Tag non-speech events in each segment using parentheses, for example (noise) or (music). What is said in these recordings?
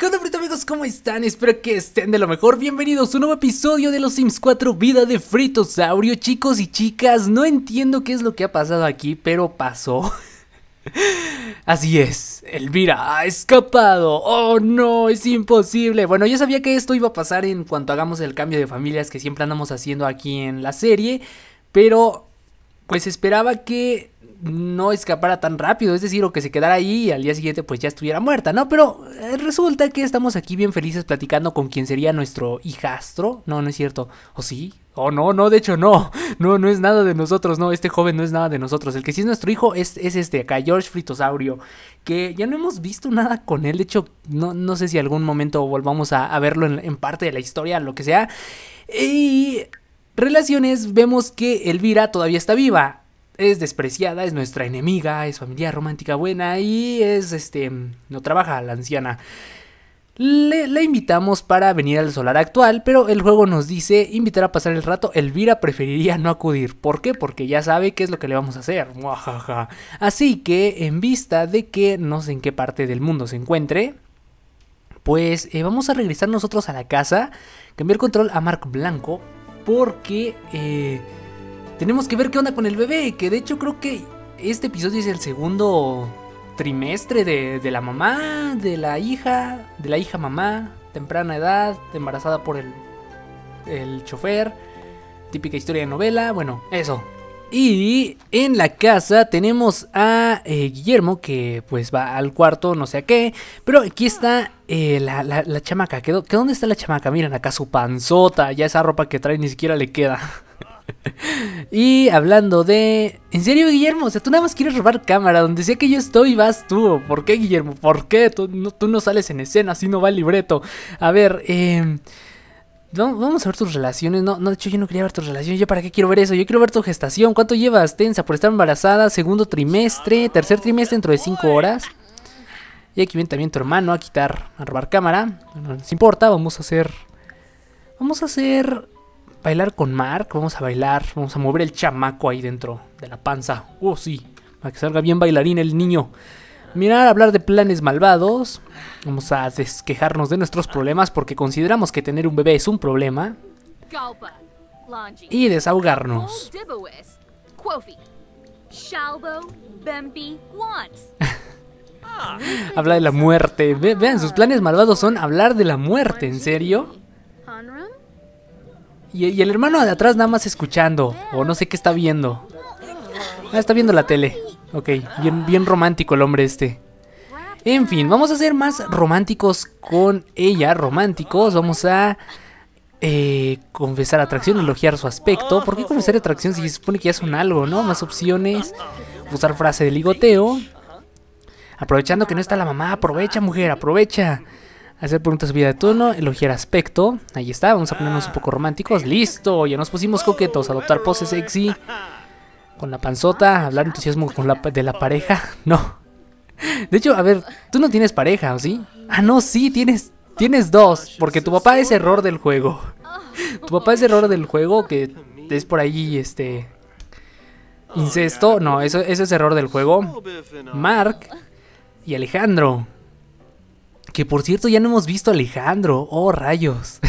¿Qué onda amigos? ¿Cómo están? Espero que estén de lo mejor. Bienvenidos a un nuevo episodio de Los Sims 4 Vida de Fritosaurio. Chicos y chicas, no entiendo qué es lo que ha pasado aquí, pero pasó. (laughs) Así es, Elvira ha escapado. Oh no, es imposible. Bueno, yo sabía que esto iba a pasar en cuanto hagamos el cambio de familias que siempre andamos haciendo aquí en la serie, pero pues esperaba que no escapara tan rápido, es decir, o que se quedara ahí y al día siguiente pues ya estuviera muerta, ¿no? Pero eh, resulta que estamos aquí bien felices platicando con quien sería nuestro hijastro, no, no es cierto, o sí, o oh, no, no, de hecho no. No, no es nada de nosotros, no. Este joven no es nada de nosotros. El que sí es nuestro hijo es, este acá, George Fritosaurio. Que ya no hemos visto nada con él. De hecho, no, no sé si algún momento volvamos a, verlo en, parte de la historia, lo que sea. Y relaciones, vemos que Elvira todavía está viva es despreciada, es nuestra enemiga, es familia romántica buena y es, este, no trabaja la anciana. Le, la invitamos para venir al solar actual, pero el juego nos dice invitar a pasar el rato. Elvira preferiría no acudir. ¿Por qué? Porque ya sabe qué es lo que le vamos a hacer. Así que, en vista de que no sé en qué parte del mundo se encuentre, pues eh, vamos a regresar nosotros a la casa, cambiar control a Mark Blanco, porque... Eh, tenemos que ver qué onda con el bebé, que de hecho creo que este episodio es el segundo trimestre de, la mamá, de la hija, de la hija mamá, temprana edad, embarazada por el, el chofer, típica historia de novela, bueno, eso. Y en la casa tenemos a eh, Guillermo que pues va al cuarto, no sé a qué, pero aquí está eh, la, chamaca, ¿Qué, dónde está la chamaca? Miren acá su panzota, ya esa ropa que trae ni siquiera le queda. (laughs) y hablando de... ¿En serio, Guillermo? O sea, tú nada más quieres robar cámara. Donde sea que yo estoy, vas tú. ¿Por qué, Guillermo? ¿Por qué? Tú no, sales en escena, así no va el libreto. A ver, eh... Vamos a ver tus relaciones. No, no, de hecho, yo no quería ver tus relaciones. ¿Yo para qué quiero ver eso? Yo quiero ver tu gestación. ¿Cuánto llevas, Tensa, por estar embarazada? Segundo trimestre, tercer trimestre dentro de cinco horas. Y aquí viene también tu hermano a quitar, a robar cámara. No nos importa, vamos a hacer. Vamos a hacer Bailar con Mark, vamos a bailar, vamos a mover el chamaco ahí dentro de la panza. Oh, sí, para que salga bien bailarín el niño. Mirar, hablar de planes malvados. Vamos a desquejarnos de nuestros problemas porque consideramos que tener un bebé es un problema. Y desahogarnos. (laughs) Habla de la muerte. vean, sus planes malvados son hablar de la muerte, ¿en serio? Y, el hermano de atrás nada más escuchando. O no sé qué está viendo. Ah, está viendo la tele. Ok, bien, romántico el hombre este. En fin, vamos a ser más románticos con ella. Románticos, vamos a... Eh, confesar atracción, elogiar su aspecto. ¿Por qué confesar atracción si se supone que ya un algo, no? Más opciones. Usar frase de ligoteo. Aprovechando que no está la mamá, aprovecha, mujer, aprovecha. Hacer preguntas vida de turno, elogiar aspecto. Ahí está, vamos a ponernos un poco románticos. ¡Listo! Ya nos pusimos coquetos. Adoptar poses sexy. Con la panzota. Hablar entusiasmo con la, de la pareja. (laughs) No. De hecho, a ver, tú no tienes pareja, ¿o sí? Ah, no, sí, tienes, tienes dos. Porque tu papá es error del juego. (laughs) Tu papá es error del juego que es por ahí, este... Incesto. No, eso, eso es error del juego. Mark y Alejandro. Que por cierto, ya no hemos visto a Alejandro. Oh, rayos.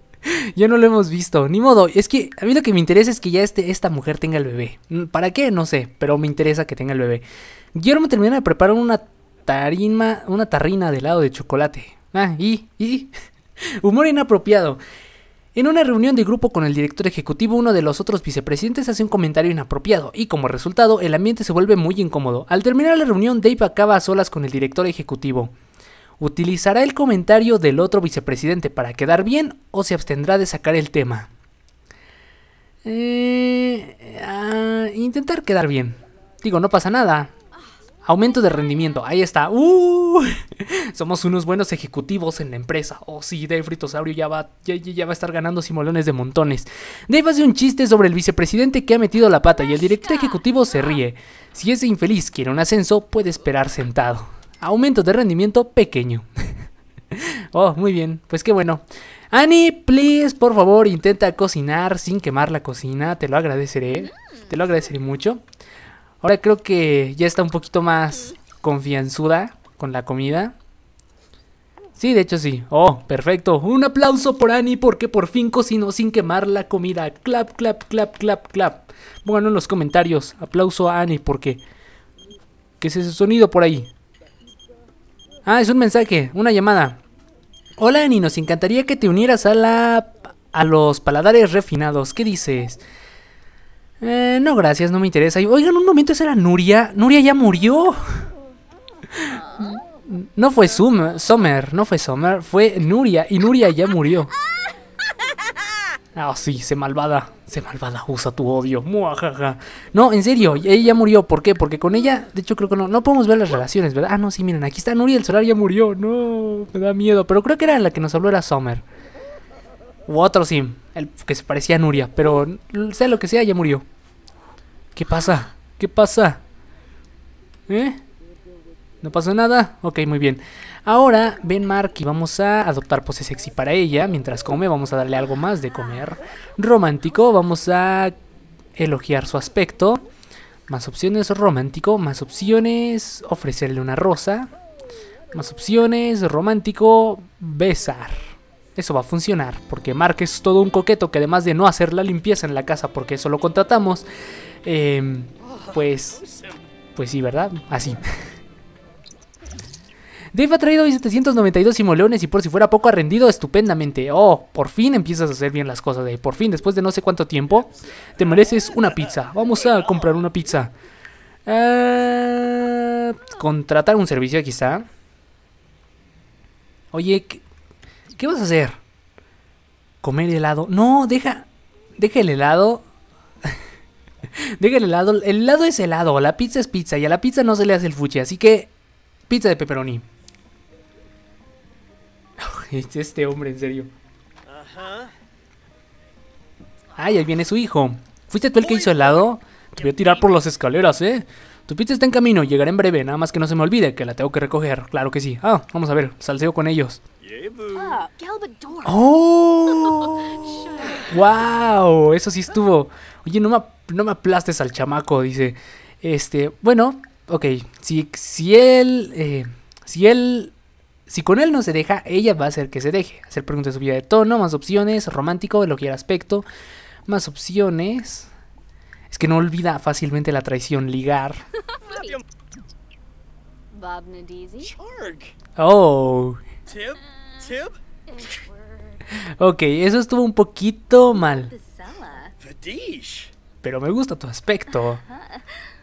(laughs) ya no lo hemos visto. Ni modo. Es que a mí lo que me interesa es que ya este, esta mujer tenga el bebé. Mm, ¿Para qué? No sé. Pero me interesa que tenga el bebé. Yo no me de preparar una tarima, una tarrina de helado de chocolate. Ah, y, y. (laughs) Humor inapropiado. En una reunión de grupo con el director ejecutivo, uno de los otros vicepresidentes hace un comentario inapropiado y como resultado el ambiente se vuelve muy incómodo. Al terminar la reunión, Dave acaba a solas con el director ejecutivo. ¿Utilizará el comentario del otro vicepresidente para quedar bien o se abstendrá de sacar el tema? Eh, ah, intentar quedar bien. Digo, no pasa nada. Aumento de rendimiento, ahí está. ¡Uh! (laughs) Somos unos buenos ejecutivos en la empresa. Oh, sí, Dave Fritosaurio ya va, ya, ya va a estar ganando simolones de montones. Dave hace un chiste sobre el vicepresidente que ha metido la pata y el director ejecutivo se ríe. Si ese infeliz quiere un ascenso, puede esperar sentado. Aumento de rendimiento pequeño. (laughs) oh, muy bien. Pues qué bueno. Annie, please, por favor, intenta cocinar sin quemar la cocina. Te lo agradeceré. Te lo agradeceré mucho. Ahora creo que ya está un poquito más confianzuda con la comida. Sí, de hecho sí. Oh, perfecto. Un aplauso por Annie porque por fin cocinó sin quemar la comida. Clap, clap, clap, clap, clap. Bueno, en los comentarios, aplauso a Annie porque... ¿Qué es ese sonido por ahí? Ah, es un mensaje, una llamada. Hola, Annie, nos encantaría que te unieras a la... a los paladares refinados. ¿Qué dices? Eh, no, gracias, no me interesa. Oigan, un momento, esa era Nuria. Nuria ya murió. (laughs) No fue Summer, no fue Summer, fue Nuria. Y Nuria ya murió. Ah, sí, se malvada, se malvada, usa tu odio. Muajaja. No, en serio, ella murió. ¿Por qué? Porque con ella, de hecho, creo que no. No podemos ver las relaciones, ¿verdad? Ah, no, sí, miren, aquí está Nuria, el solar ya murió. No, me da miedo. Pero creo que era la que nos habló, era Summer. U otro sim, el que se parecía a Nuria. Pero sea lo que sea, ya murió. ¿Qué pasa? ¿Qué pasa? ¿Eh? ¿No pasó nada? Ok, muy bien. Ahora ven Mark y vamos a adoptar pose sexy para ella. Mientras come vamos a darle algo más de comer. Romántico, vamos a elogiar su aspecto. Más opciones romántico, más opciones ofrecerle una rosa. Más opciones romántico, besar. Eso va a funcionar, porque Mark es todo un coqueto que además de no hacer la limpieza en la casa, porque eso lo contratamos, em, pues, pues sí, ¿verdad? Así. (laughs) Dave ha traído 792 simoleones y por si fuera poco ha rendido estupendamente. Oh, por fin empiezas a hacer bien las cosas, Dave. Por fin, después de no sé cuánto tiempo, te mereces una pizza. Vamos a comprar una pizza. Eh, contratar un servicio quizá. Oye, ¿qué, vas a hacer? ¿Comer helado? No, deja, deja el helado. (laughs) deja el helado. El helado es helado, la pizza es pizza y a la pizza no se le hace el fuchi, así que pizza de pepperoni. (laughs) este hombre, en serio. Ay, ahí viene su hijo. ¿Fuiste tú el que hizo el lado? Te voy a tirar por las escaleras, ¿eh? Tu pizza está en camino, llegaré en breve, nada más que no se me olvide que la tengo que recoger, claro que sí. Ah, vamos a ver, salseo con ellos. Ah, ¡Oh! ¡Wow! (laughs) Eso sí estuvo. Oye, no me, no me aplastes al chamaco, dice. Este, bueno, ok, si, si él... Eh, si él si con él no se deja, ella va a hacer que se deje. Hacer preguntas de subida de tono, más opciones, romántico, lo elogiar aspecto, más opciones. Es que no olvida fácilmente la traición, ligar. (laughs) Oh. (laughs) Ok, eso estuvo un poquito mal. Pero me gusta tu aspecto. (laughs)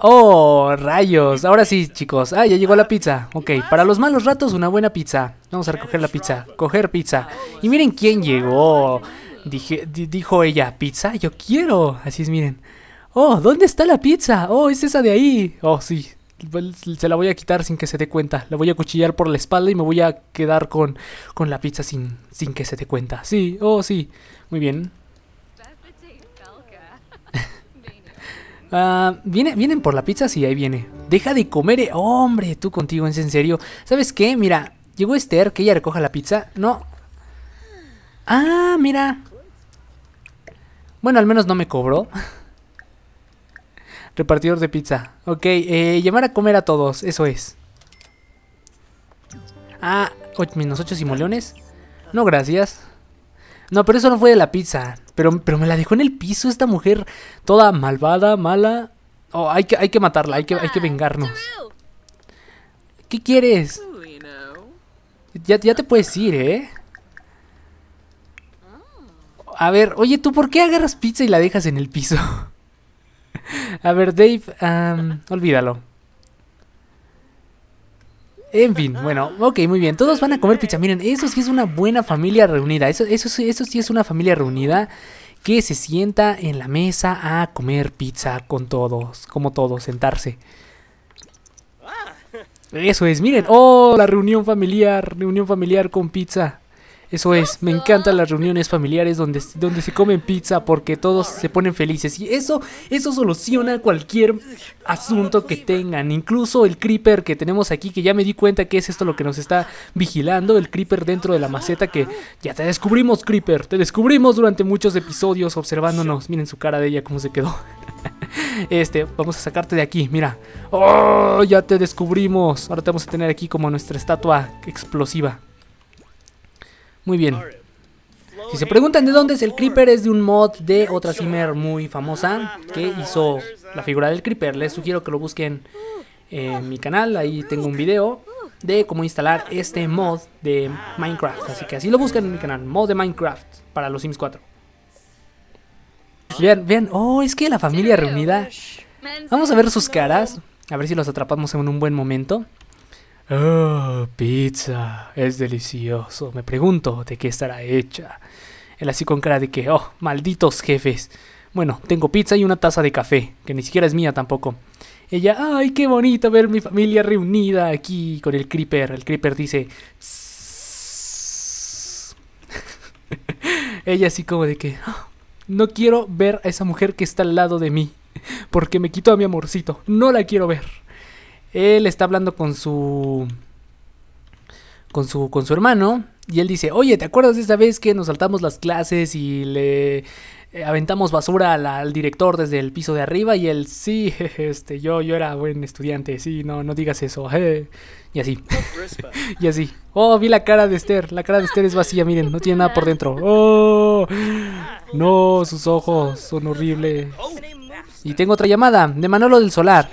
Oh, rayos. Ahora sí, chicos. Ah, ya llegó la pizza. Ok, para los malos ratos, una buena pizza. Vamos a recoger la pizza. Coger pizza. Y miren quién llegó. Dije, dijo ella, pizza, yo quiero. Así es, miren. Oh, ¿dónde está la pizza? Oh, es esa de ahí. Oh, sí. Pues, se la voy a quitar sin que se dé cuenta. La voy a cuchillar por la espalda y me voy a quedar con, con la pizza sin, sin que se dé cuenta. Sí, oh, sí. Muy bien. Ah, viene, vienen por la pizza, sí, ahí viene. Deja de comer, eh, hombre, tú contigo, es en serio. ¿Sabes qué? Mira, llegó Esther, que ella recoja la pizza. No. Ah, mira. Bueno, al menos no me cobró. (laughs) Repartidor de pizza. Ok, eh, llamar a comer a todos, eso es. Ah, menos ocho simoleones. No, gracias. No, pero eso no fue de la pizza. Pero, me la dejó en el piso esta mujer, toda malvada, mala. Oh, hay que, hay que matarla, hay que, hay que vengarnos. ¿Qué quieres? Ya, ya te puedes ir, ¿eh? Mm. A ver, oye, ¿tú por qué agarras pizza y la dejas en el piso? (laughs) A ver, Dave, olvídalo. En fin, bueno, ok, muy bien. Todos van a comer pizza. Miren, eso sí es una buena familia reunida. Eso, eso, eso sí es una familia reunida que se sienta en la mesa a comer pizza con todos, como todos, sentarse. Ah. Eso es, miren. Oh, la reunión familiar, reunión familiar con pizza. Eso es, me encantan las reuniones familiares donde, donde se comen pizza porque todos se ponen felices. Y eso, eso soluciona cualquier asunto que tengan. Incluso el creeper que tenemos aquí, que ya me di cuenta que es esto lo que nos está vigilando. El creeper dentro de la maceta que ya te descubrimos, creeper. Te descubrimos durante muchos episodios observándonos. Miren su cara de ella, cómo se quedó. (laughs) Este, vamos a sacarte de aquí, mira. ¡Oh! Ya te descubrimos. Ahora te vamos a tener aquí como nuestra estatua explosiva. Muy bien. Si se preguntan de dónde es el Creeper, es de un mod de otra Simmer muy famosa que hizo la figura del Creeper. Les sugiero que lo busquen en mi canal, ahí tengo un video de cómo instalar este mod de Minecraft. Así que así lo buscan en mi canal, mod de Minecraft para los Sims 4. Bien, bien. oh, es que la familia reunida. Vamos a ver sus caras, a ver si los atrapamos en un buen momento. Oh, pizza, es delicioso. Me pregunto de qué estará hecha. Él así con cara de que, oh, malditos jefes. Bueno, tengo pizza y una taza de café, que ni siquiera es mía tampoco. Ella, ay, qué bonito ver mi familia reunida aquí con el creeper. El creeper dice... (laughs) Ella así como de que, ah, no quiero ver a esa mujer que está al lado de mí, porque me quitó a mi amorcito. No la quiero ver. Él está hablando con su con su, con su hermano. Y él dice, oye, ¿te acuerdas de esa vez que nos saltamos las clases y le eh, aventamos basura al, director desde el piso de arriba? Y él, sí, (laughs) este, yo, yo era buen estudiante, sí, no, no digas eso. (laughs) Y así. (laughs) y así. Oh, vi la cara de Esther. La cara de Esther es vacía, miren, no tiene nada por dentro. Oh, no, sus ojos son horribles. Y tengo otra llamada de Manolo del Solar.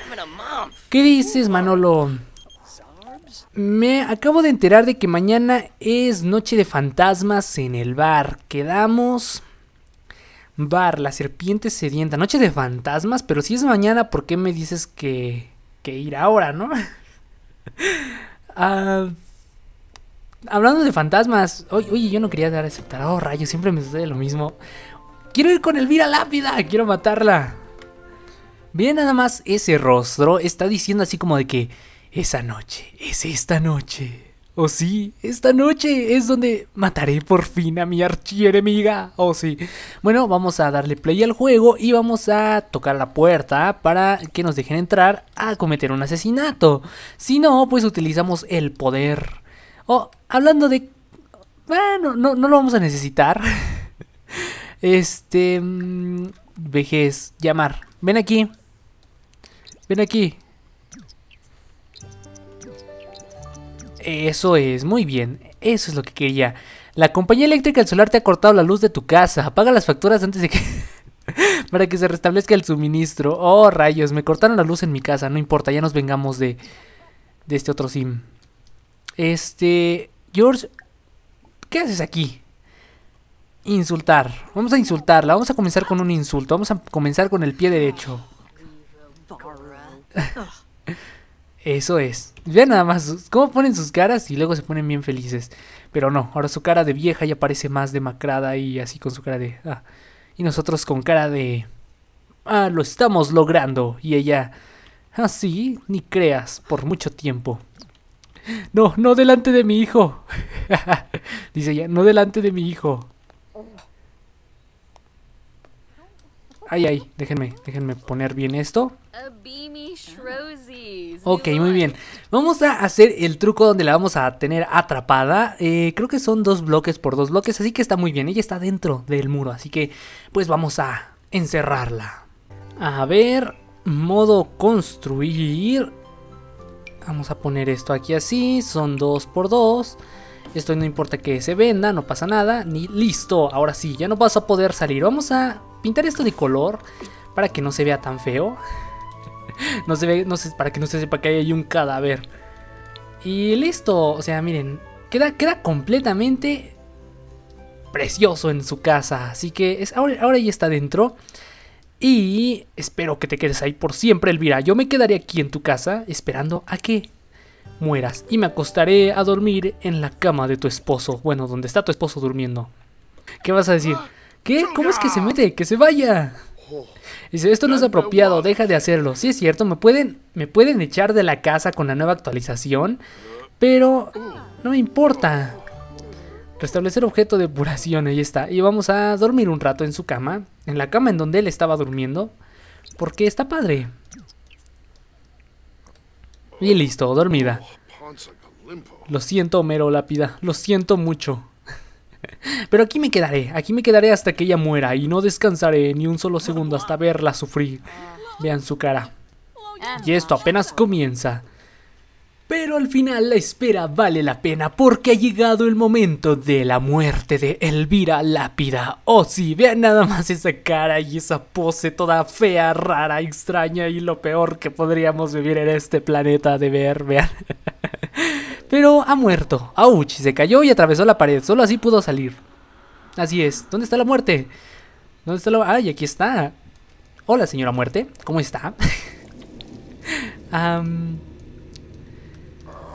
¿Qué dices, Manolo? Me acabo de enterar de que mañana es noche de fantasmas en el bar. Quedamos. Bar, la serpiente sedienta. Noche de fantasmas, pero si es mañana, ¿por qué me dices que, ir ahora, no? (laughs) Ah, hablando de fantasmas. Oye, yo no quería dar aceptar. Oh, rayos, siempre me sucede lo mismo. Quiero ir con Elvira Lápida. Quiero matarla. Bien, nada más ese rostro está diciendo así como de que esa noche, es esta noche. O sí, esta noche es donde mataré por fin a mi archienemiga. O sí. Bueno, vamos a darle play al juego y vamos a tocar la puerta para que nos dejen entrar a cometer un asesinato. Si no, pues utilizamos el poder. Oh, hablando de... Bueno, no, no lo vamos a necesitar. (laughs) este... Mm, vejez, llamar. Ven aquí. Ven aquí. Eso es, muy bien. Eso es lo que quería. La compañía eléctrica del solar te ha cortado la luz de tu casa. Apaga las facturas antes de que... (laughs) para que se restablezca el suministro. Oh, rayos, me cortaron la luz en mi casa. No importa, ya nos vengamos de... De este otro sim. Este... George... ¿Qué haces aquí? Insultar. Vamos a insultarla. Vamos a comenzar con un insulto. Vamos a comenzar con el pie derecho. (laughs) Eso es. Vean nada más cómo ponen sus caras y luego se ponen bien felices. Pero no, ahora su cara de vieja ya parece más demacrada y así con su cara de... Ah, y nosotros con cara de... Ah, lo estamos logrando. Y ella... ah sí, ni creas, por mucho tiempo. No, no delante de mi hijo. (laughs) Dice ella, no delante de mi hijo. Ay, ay, déjenme, déjenme poner bien esto. Ok, muy bien. Vamos a hacer el truco donde la vamos a tener atrapada. Eh, creo que son dos bloques por dos bloques, así que está muy bien. Ella está dentro del muro, así que pues vamos a encerrarla. A ver, modo construir. Vamos a poner esto aquí así, son dos por dos. Esto no importa que se venda, no pasa nada. Ni listo, ahora sí, ya no vas a poder salir. Vamos a pintar esto de color para que no se vea tan feo. no se ve, no sé, para que no se sepa que hay un cadáver. Y listo, o sea, miren, queda, queda completamente precioso en su casa. Así que es, ahora, ahora ya está dentro. Y espero que te quedes ahí por siempre, Elvira. Yo me quedaré aquí en tu casa esperando a que mueras. Y me acostaré a dormir en la cama de tu esposo. Bueno, donde está tu esposo durmiendo. ¿Qué vas a decir? ¿Qué? ¿Cómo es que se mete? ¡Que se vaya! Oh. Dice, esto no es apropiado, deja de hacerlo. Sí, es cierto, me pueden, me pueden echar de la casa con la nueva actualización, pero no me importa. Restablecer objeto de depuración, ahí está. Y vamos a dormir un rato en su cama, en la cama en donde él estaba durmiendo, porque está padre. Y listo, dormida. Oh, lo siento, Homero Lápida, lo siento mucho. (laughs) Pero aquí me quedaré, aquí me quedaré hasta que ella muera y no descansaré ni un solo segundo hasta verla sufrir. Vean su cara. Y esto apenas comienza. Pero al final la espera vale la pena porque ha llegado el momento de la muerte de Elvira Lápida. Oh sí, vean nada más esa cara y esa pose toda fea, rara, extraña y lo peor que podríamos vivir en este planeta de ver, vean. (laughs) Pero ha muerto. ¡Auch! Se cayó y atravesó la pared. Solo así pudo salir. Así es. ¿Dónde está la muerte? ¿Dónde está la... ¡Ay, aquí está! Hola, señora muerte. ¿Cómo está? (laughs)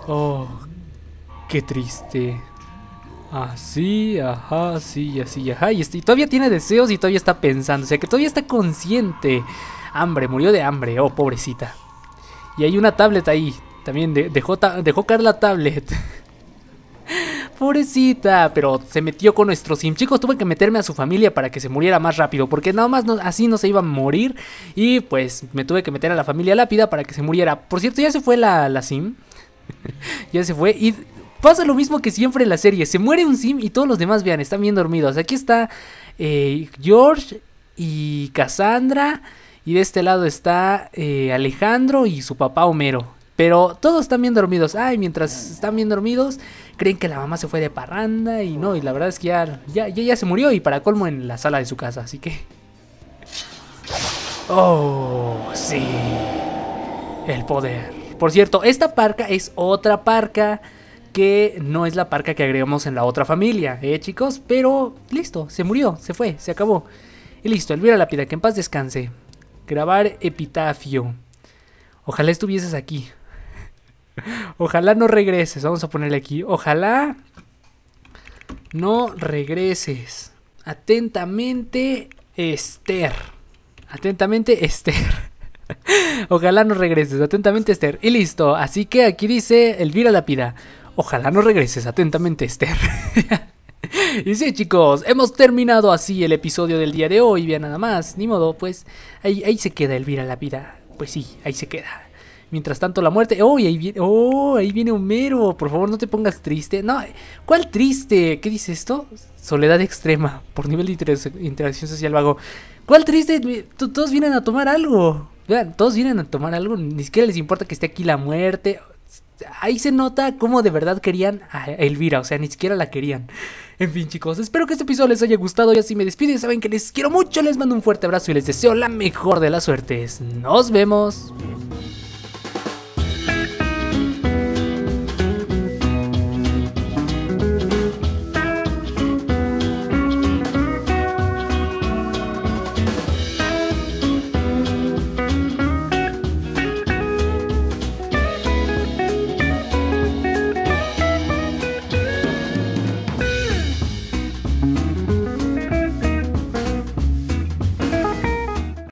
Oh, qué triste. Así, ajá, sí, así, ajá. Y, este, y, todavía tiene deseos y todavía está pensando. O sea, que todavía está consciente. Hambre, murió de hambre. Oh, pobrecita. Y hay una tableta ahí. También dejó, dejó caer la tablet. (laughs) Pobrecita, pero se metió con nuestro sim. Chicos, tuve que meterme a su familia para que se muriera más rápido, porque nada más así no se iba a morir. Y pues me tuve que meter a la familia lápida para que se muriera. Por cierto, ya se fue la, sim. (laughs) ya se fue. Y pasa lo mismo que siempre en la serie. Se muere un sim y todos los demás, vean, están bien dormidos. Aquí está eh, George y Cassandra. Y de este lado está eh, Alejandro y su papá Homero. Pero todos están bien dormidos. Ay, mientras están bien dormidos, creen que la mamá se fue de parranda y no. Y la verdad es que ya, ya, ya se murió y para colmo en la sala de su casa. Así que... Oh, sí. El poder. Por cierto, esta parca es otra parca que no es la parca que agregamos en la otra familia, ¿eh, chicos? Pero listo, se murió, se fue, se acabó. Y listo, Elvira Lápida, que en paz descanse. Grabar epitafio. Ojalá estuvieses aquí. Ojalá no regreses. Vamos a ponerle aquí. Ojalá no regreses. Atentamente, Esther. Atentamente, Esther. (laughs) Ojalá no regreses. Atentamente, Esther. Y listo. Así que aquí dice Elvira Lapida. Ojalá no regreses. Atentamente, Esther. (laughs) Y sí, chicos, hemos terminado así el episodio del día de hoy. Vean nada más, ni modo, pues ahí, se queda Elvira la Pues sí, ahí se queda. Mientras tanto la muerte... ¡Oh! Ahí viene, ¡Oh! Ahí viene Homero. Por favor, no te pongas triste. No, ¿cuál triste? ¿Qué dice esto? Soledad extrema. Por nivel de interacción social vago. ¿Cuál triste? todos vienen a tomar algo. Vean, todos vienen a tomar algo. Ni siquiera les importa que esté aquí la muerte ahí se nota cómo de verdad querían a Elvira, o sea, ni siquiera la querían. En fin, chicos, espero que este episodio les haya gustado y así me despido saben que les quiero mucho, les mando un fuerte abrazo y les deseo la mejor de las suertes. Nos vemos.